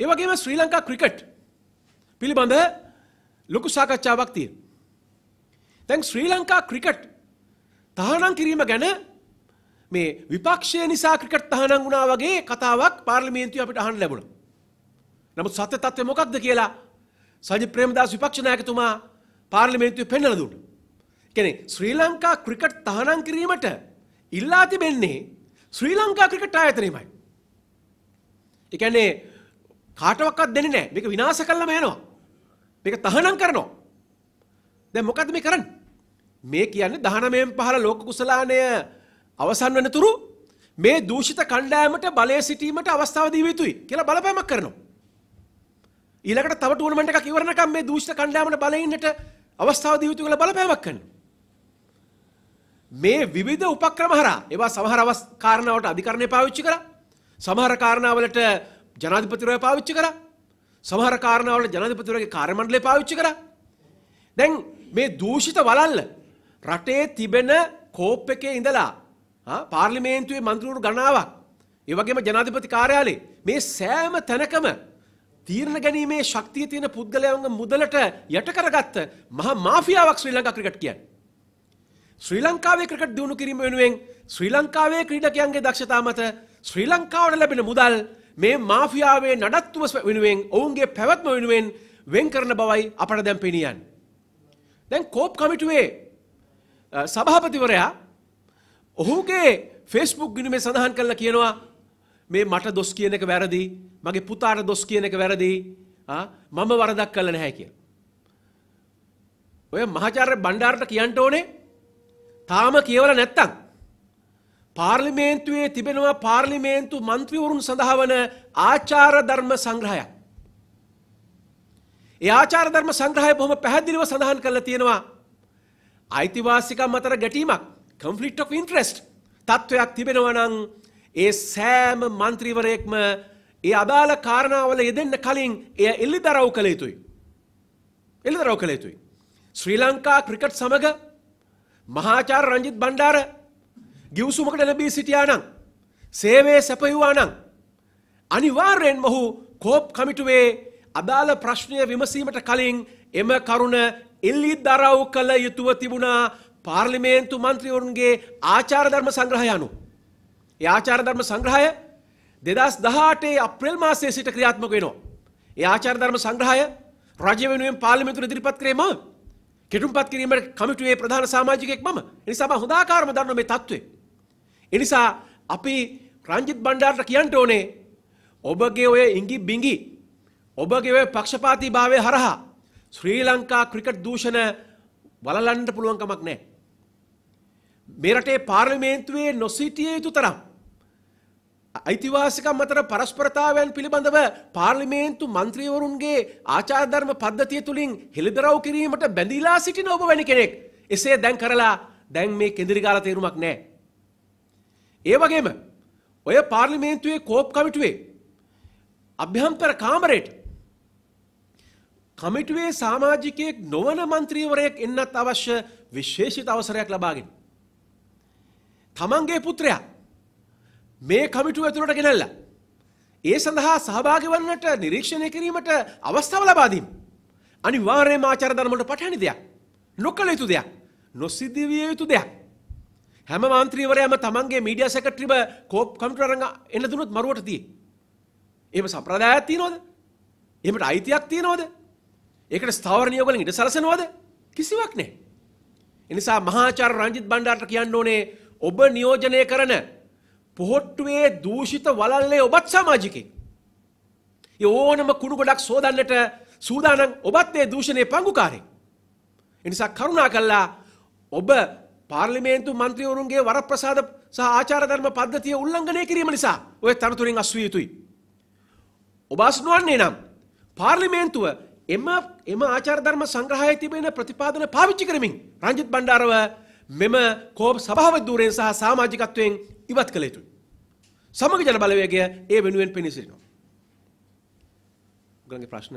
ඒ වගේම ශ්‍රී ලංකා ක්‍රිකට් පිළිබඳ ලොකු සාකච්ඡාවක් තියෙනවා. දැන් ශ්‍රී ලංකා ක්‍රිකට් තහනම් කිරීම ගැන මේ විපක්ෂය නිසා ක්‍රිකට් තහනම් වුණා වගේ කතාවක් පාර්ලිමේන්තුවේ අපිට අහන්න ලැබුණා. නමුත් සත්‍ය තත්ත්වය මොකක්ද කියලා සජිත් ප්‍රේමදාස විපක්ෂ නායකතුමා පාර්ලිමේන්තුවේ පෙන්වලා දුන්නා. කියන්නේ ශ්‍රී ලංකා ක්‍රිකට් තහනම් කිරීමට ඉල්ලා තිබෙන්නේ ශ්‍රී ලංකා ක්‍රිකට් ආයතනයමයි. ඒ කියන්නේ කාටවත් දෙන්නේ නැහැ. මේක විනාශ කළම යනවා. මේක තහනම් කරනවා. දැන් මොකද්ද මේ කරන්නේ? මේ කියන්නේ 19න් පහළ ලෝක කුසලාණය අවසන් වෙනතුරු මේ දූෂිත කණ්ඩායමට බලය සිටීමට අවස්ථාව දී යුතුයි කියලා බලපෑමක් කරනවා. ඊළඟට තව ටූර්නමන්ට් එකක් ඉවරනකම් මේ දූෂිත කණ්ඩායමට බලෙන්නට අවස්ථාව දී යුතුයි කියලා බලපෑමක් කරනවා. මේ විවිධ උපක්‍රම හරහා ඒවා සමහර අවස් කාරණාවට අධිකරණය පාවිච්චි කරලා සමහර කාරණාවලට ජනාධිපතිරය පාවිච්චි කර සමහර කාරණාවල ජනාධිපතිරගේ කාර්මණ්ඩලේ පාවිච්චි කර දැන් මේ දූෂිත වලල්ල රටේ තිබෙන කෝප් එකේ ඉඳලා පාර්ලිමේන්තුවේ මන්ත්‍රවරු ගණාවක් ඒ වගේම ජනාධිපති කාර්යාලේ මේ සෑම තැනකම තීරණ ගැනීමේ ශක්තිය තියෙන පුද්ගලයන්ගේ මුදලට යට කරගත්ත මහා මාෆියාවක් ශ්‍රී ලංකා ක්‍රිකට් කියන්නේ. ශ්‍රී ලංකාවේ ක්‍රිකට් දියුණු කිරීම වෙනුවෙන් ශ්‍රී ලංකාවේ ක්‍රීඩකයන්ගේ දක්ෂතා මත ශ්‍රී ලංකාවට ලැබෙන මුදල් මේ මාෆියාවේ නඩත්තුව වෙනුවෙන් ඔවුන්ගේ පැවැත්ම වෙනුවෙන් වෙන් කරන බවයි අපට දැන් පෙනියන්. දැන් කෝප් කමිටුවේ සභාපතිවරයා ඔහුගේ ෆෙස්බුක් ගිනුමේ සඳහන් කරලා කියනවා මේ මට දොස් කියන එක වැරදි මගේ පුතාට දොස් කියන එක වැරදි මම වරදක් කළ නැහැ කිය. ඔය මහාචාර්ය බණ්ඩාරට කියන්න ඕනේ තාම කියවලා නැත්තම් පාර්ලිමේන්තුවේ තිබෙනවා පාර්ලිමේන්තු මන්ත්‍රීවරුන් සඳහා වන ආචාර ධර්ම සංග්‍රහයක්. ඒ ආචාර ධර්ම සංග්‍රහය බොහොම පැහැදිලිව සඳහන් කරලා තියෙනවා. අයිතිවාසිකම් අතර ගැටීමක් conflict of interest තත්වයක් තිබෙනවා නම් ඒ සෑම මන්ත්‍රීවරයෙක්ම ඒ අදාළ කාරණාවල යෙදෙන්න කලින් එය එල්ලිදරව් කළ යුතුයි. එල්ලිදරව් කළ යුතුයි. ශ්‍රී ලංකා ක්‍රිකට් සමග මහාචාර්ය රංජිත් බණ්ඩාර ගිවිසුමකට ලැබී සිටියානම් සේවයේ සැපයුවානම් අනිවාර්යෙන් මොහු කෝප් කමිටුවේ අදාළ ප්‍රශ්නය විමසීමට කලින් එම කරුණ එල්ලි දරව් කළ යුතුව තිබුණා පාර්ලිමේන්තු මන්ත්‍රීවරුන්ගේ ආචාර ධර්ම සංග්‍රහය අනුව. ඒ ආචාර ධර්ම සංග්‍රහය 2018 අප්‍රේල් මාසයේ සිට ක්‍රියාත්මක වෙනවා. ඒ ආචාර ධර්ම සංග්‍රහය රජය වෙනුවෙන් පාර්ලිමේන්තුවට ඉදිරිපත් කරේ මම. කෙටුම්පත් කිරීමට කමිටුවේ ප්‍රධාන සමාජිකයෙක් මම. ඒ නිසා මම හොඳ ආකාරම දන්නවා මේ தત્ත්වය. එනිසා අපි රංජිත් බණ්ඩාරට කියන්න ඕනේ ඔබගේ ඔය ඉංගි බිංගි ඔබගේ ඔය පක්ෂපාතී භාවය හරහා ශ්‍රී ලංකා ක්‍රිකට් දූෂණ වලලන්න පුළුවන් කමක් නැහැ. මේ රටේ පාර්ලිමේන්තුවේ නොසිටිය යුතු තරම් අයිතිවාසිකම් අතර පරස්පරතාවයන් පිළිබඳව පාර්ලිමේන්තු මන්ත්‍රීවරුන්ගේ ආචාරධර්ම පද්ධතිය තුළින් හෙළිදරව් කිරීමට බැඳීලා සිටින ඔබ වැනි කෙනෙක්. එසේ දැන් කරලා දැන් මේ කෙඳිරිගාලා තේරුමක් නැහැ. ඒ වගේම ඔය පාර්ලිමේන්තුවේ කෝප් කමිටුවේ අභ්‍යන්තර කාමරයට කමිටුවේ සමාජිකයෙක් නොවන මන්ත්‍රීවරයෙක් එන්නත් අවශ්‍ය විශේෂිත අවසරයක් ලබාගෙන. තමන්ගේ පුත්‍රයා මේ කමිටුව ඇතුළට ගෙනල්ලා ඒ සඳහා සහභාගි වන්නට නිරීක්ෂණය කිරීමට අවස්ථාව ලබා දීම අනිවාර්යයෙන්ම ආචාර ධර්මවලට පටහැනි දෙයක් නොකළ යුතු දෙයක් නොසිද්ධ විය යුතු දෙයක් හැම මන්ත්‍රීවරයම තමන්ගේ මීඩිය සැකට්‍රිබ කෝප් කම්ට රඟ එන්න දුනුත් මරුවට දී. එම සම්ප්‍රදායක් තියනෝද එමට අයිතියක් තියනෝද ඒකට ස්ථාවරණයෝගලින් ඉට සරසනවාද කිසිවක් නෑ. එනිසා මහාචාර රංජිත් බණ්ඩාට කියන්න ඕනේ ඔබ නියෝජනය කරන පොහොට්ටුවේ දූෂිත වලල්ලේ ඔබත් සමාජිකෙක්. ඕනම කුණු ගොඩක් සෝදන්නට සූදානම් ඔබත් ඒ දූෂණය පංගුකාරෙක්. එනිසා කරුණා කල්ලා ඔබ පාර්ලිමේන්තු මන්ත්‍රීවරුන්ගේ වරප්‍රසාද සහ ආචාර ධර්ම පද්ධතිය උල්ලංඝනය කිරීම නිසා ඔය තනතුරින් අස්විය යුතුයි. ඔබ අස්නුවන්නේ නම් පාර්ලිමේන්තුව එම එම ආචාර ධර්ම සංග්‍රහයේ තිබෙන ප්‍රතිපාදන පාවිච්චි කරමින් රංජිත් බණ්ඩාරව මෙම කෝප සභාව ධූරයෙන් සහ සමාජිකත්වයෙන් ඉවත් කළ යුතුයි. සමග ජන බලවේගය ඒ වෙනුවෙන් පෙනී සිටිනවා. ඔයගොල්ලන්ගේ ප්‍රශ්න